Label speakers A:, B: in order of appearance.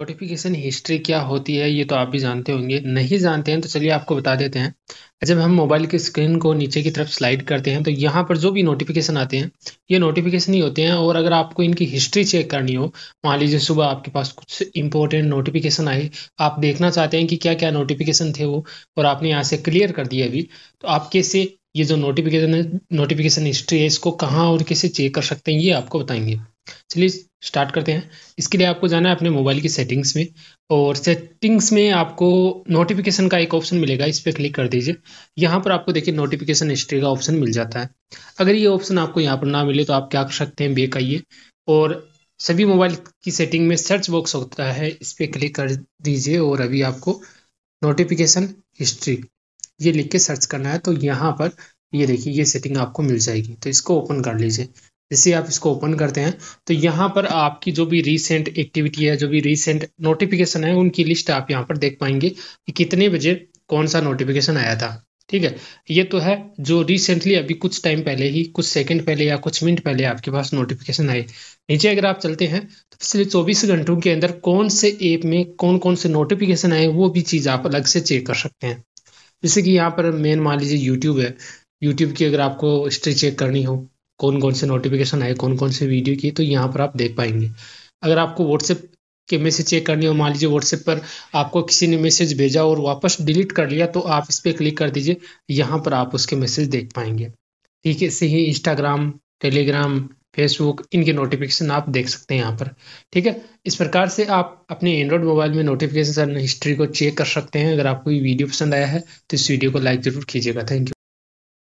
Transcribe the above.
A: notification history क्या होती है ये तो आप भी जानते होंगे नहीं जानते हैं तो चलिए आपको बता देते हैं जब हम मोबाइल की स्क्रीन को नीचे की तरफ स्लाइड करते हैं तो यहाँ पर जो भी नोटिफिकेशन आते हैं ये नोटिफिकेशन ही होते हैं और अगर आपको इनकी हिस्ट्री चेक करनी हो मान लीजिए सुबह आपके पास कुछ इंपॉर्टेंट नोटिफिकेशन आए आप देखना चाहते हैं कि क्या क्या नोटिफिकेशन थे वो और आपने यहाँ से क्लियर कर दिया अभी तो आप कैसे ये जो नोटिफिकेशन नोटिफिकेशन हिस्ट्री है इसको कहाँ और कैसे चेक कर सकते हैं ये आपको बताएंगे चलिए स्टार्ट करते हैं इसके लिए आपको जाना है अपने मोबाइल की सेटिंग्स में और सेटिंग्स में आपको नोटिफिकेशन का एक ऑप्शन मिलेगा इस पर क्लिक कर दीजिए यहाँ पर आपको देखिए नोटिफिकेशन हिस्ट्री का ऑप्शन मिल जाता है अगर ये ऑप्शन आपको यहाँ पर ना मिले तो आप क्या कर सकते हैं बेक आइए और सभी मोबाइल की सेटिंग में सर्च बॉक्स होता है इस पर क्लिक कर दीजिए और अभी आपको नोटिफिकेशन हिस्ट्री ये लिख के सर्च करना है तो यहाँ पर ये देखिए ये सेटिंग आपको मिल जाएगी तो इसको ओपन कर लीजिए जैसे आप इसको ओपन करते हैं तो यहाँ पर आपकी जो भी रीसेंट एक्टिविटी है जो भी रीसेंट नोटिफिकेशन है उनकी लिस्ट आप यहाँ पर देख पाएंगे कि कितने बजे कौन सा नोटिफिकेशन आया था ठीक है ये तो है जो रिसेंटली अभी कुछ टाइम पहले ही कुछ सेकंड पहले या कुछ मिनट पहले आपके पास नोटिफिकेशन आए नीचे अगर आप चलते हैं तो पिछले 24 घंटों के अंदर कौन से ऐप में कौन कौन से नोटिफिकेशन आए वो भी चीज़ आप अलग से चेक कर सकते हैं जैसे कि यहाँ पर मेन मान लीजिए यूट्यूब है यूट्यूब की अगर आपको हिस्ट्री चेक करनी हो कौन कौन से नोटिफिकेशन आए कौन कौन से वीडियो की तो यहाँ पर आप देख पाएंगे अगर आपको व्हाट्सएप के मैसेज चेक करनी हो मान लीजिए व्हाट्सएप पर आपको किसी ने मैसेज भेजा और वापस डिलीट कर लिया तो आप इस पर क्लिक कर दीजिए यहाँ पर आप उसके मैसेज देख पाएंगे ठीक है ऐसे ही इंस्टाग्राम टेलीग्राम फेसबुक इनके नोटिफिकेशन आप देख सकते हैं यहाँ पर ठीक है इस प्रकार से आप अपने एंड्रॉयड मोबाइल में नोटिफिकेशन हिस्ट्री को चेक कर सकते हैं अगर आपको ये वीडियो पसंद आया है तो इस वीडियो को लाइक ज़रूर कीजिएगा थैंक यू